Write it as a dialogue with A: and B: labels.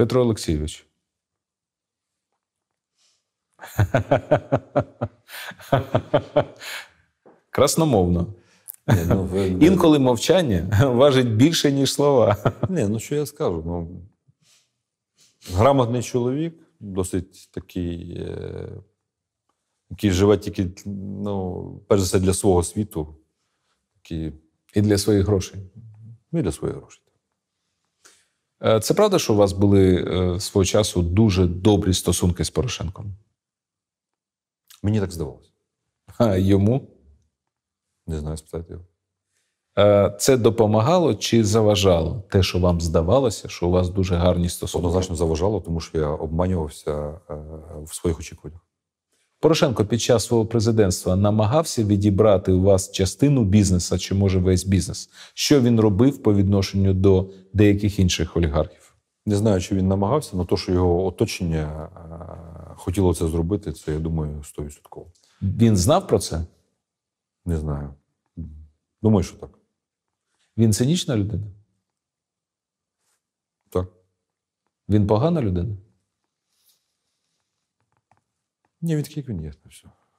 A: Петро Олексійович. Красномовно. Не, ну, ви... Інколи мовчання важить більше, ніж слова. Ні, ну що я скажу? Ну, Грамотний чоловік, досить такий, е... який живе тільки, ну, перш за все, для свого світу. Такий... І для своїх грошей. Ну, і для своїх грошей. Е, це правда, що у вас були е, свого часу дуже добрі стосунки з Порошенком? Мені так здавалося. А йому? Не знаю, спитати його. Е, це допомагало чи заважало те, що вам здавалося, що у вас дуже гарні стосунки? Однозначно заважало, тому що я обманювався в своїх очікуваннях. Порошенко під час свого президентства намагався відібрати у вас частину бізнесу, чи може весь бізнес. Що він робив по відношенню до деяких інших олігархів? Не знаю, чи він намагався, але то, що його оточення е, хотіло це зробити, це я думаю 100%. Він знав про це? Не знаю. Думаю, що так. Він цинічна людина? Так. Він погана людина? Не, він такий, як він є. Все.